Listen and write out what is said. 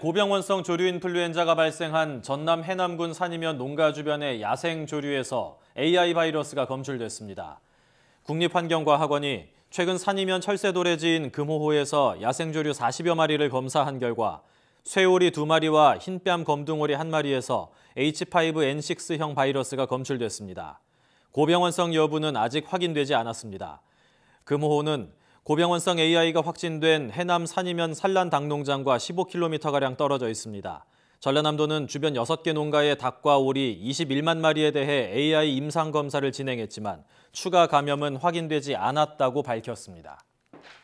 고병원성 조류인플루엔자가 발생한 전남 해남군 산이면 농가 주변의 야생 조류에서 AI 바이러스가 검출됐습니다. 국립환경과학원이 최근 산이면 철새도래지인 금호호에서 야생조류 40여 마리를 검사한 결과 쇠오리 2마리와 흰뺨 검둥오리 1마리에서 H5N6형 바이러스가 검출됐습니다. 고병원성 여부는 아직 확인되지 않았습니다. 금호호는 고병원성 AI가 확진된 해남 산이면 산란 당농장과 15km가량 떨어져 있습니다. 전라남도는 주변 6개 농가의 닭과 오리 21만 마리에 대해 AI 임상검사를 진행했지만 추가 감염은 확인되지 않았다고 밝혔습니다.